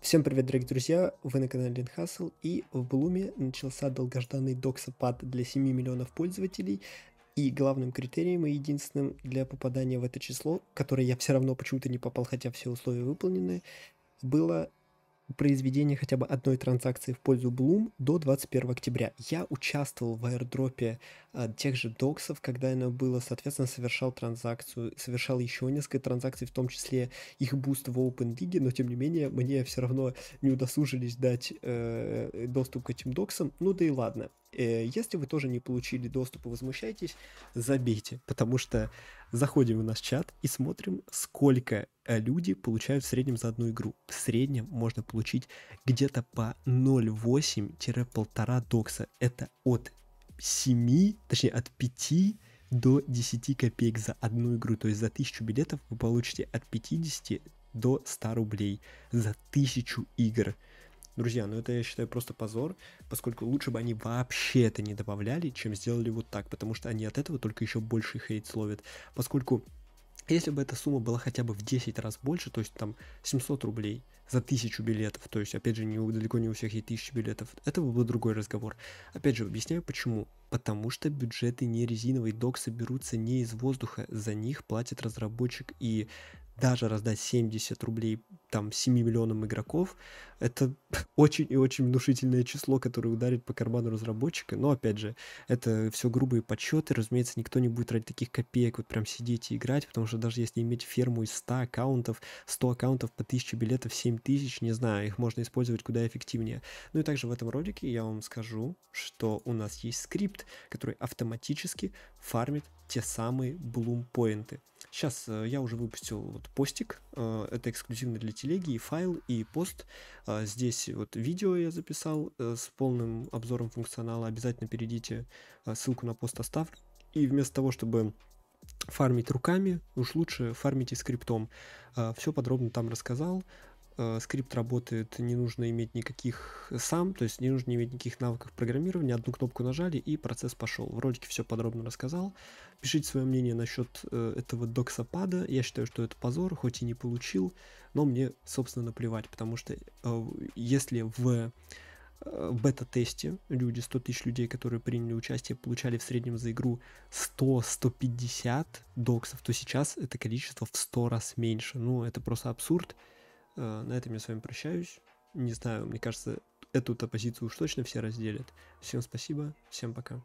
Всем привет, дорогие друзья, вы на канале Линхасл, и в Блуме начался долгожданный доксопад для 7 миллионов пользователей, и главным критерием и единственным для попадания в это число, которое я все равно почему-то не попал, хотя все условия выполнены, было произведения хотя бы одной транзакции в пользу Bloom до 21 октября. Я участвовал в аирдропе э, тех же доксов, когда оно было, соответственно, совершал транзакцию, совершал еще несколько транзакций, в том числе их буст в Open League, но тем не менее мне все равно не удосужились дать э, доступ к этим доксам, ну да и ладно. Э, если вы тоже не получили доступ и возмущаетесь, забейте, потому что заходим в наш чат и смотрим, сколько э, люди получают в среднем за одну игру. В среднем можно получить где-то по 0,8-1,5 докса. Это от 7, точнее от 5 до 10 копеек за одну игру. То есть за 1000 билетов вы получите от 50 до 100 рублей за 1000 игр. Друзья, ну это, я считаю, просто позор, поскольку лучше бы они вообще это не добавляли, чем сделали вот так, потому что они от этого только еще больше хейт словят, поскольку если бы эта сумма была хотя бы в 10 раз больше, то есть там 700 рублей за 1000 билетов, то есть, опять же, не, далеко не у всех есть 1000 билетов, это был бы другой разговор. Опять же, объясняю почему. Потому что бюджеты не резиновые, доксы берутся не из воздуха, за них платит разработчик, и даже раздать 70 рублей там 7 миллионам игроков, это очень и очень внушительное число, которое ударит по карману разработчика. Но, опять же, это все грубые подсчеты. Разумеется, никто не будет ради таких копеек вот прям сидеть и играть, потому что даже если иметь ферму из 100 аккаунтов, 100 аккаунтов по 1000 билетов, 7000, не знаю, их можно использовать куда эффективнее. Ну и также в этом ролике я вам скажу, что у нас есть скрипт, который автоматически фармит те самые блум-поинты. Сейчас э, я уже выпустил вот постик, э, это эксклюзивно для телеги, и файл, и пост. А, здесь вот видео я записал э, с полным обзором функционала. Обязательно перейдите, ссылку на пост оставлю. И вместо того, чтобы фармить руками, уж лучше фармите скриптом. А, Все подробно там рассказал, э, скрипт работает, не нужно иметь никаких э, сам, то есть не нужно иметь никаких навыков программирования, одну кнопку нажали и процесс пошел. В ролике все подробно рассказал. Пишите свое мнение насчет э, этого доксопада. Я считаю, что это позор, хоть и не получил, но мне, собственно, наплевать, потому что э, если в э, бета-тесте люди, 100 тысяч людей, которые приняли участие, получали в среднем за игру 100-150 доксов, то сейчас это количество в 100 раз меньше. Ну, это просто абсурд. Э, на этом я с вами прощаюсь. Не знаю, мне кажется, эту-то позицию уж точно все разделят. Всем спасибо, всем пока.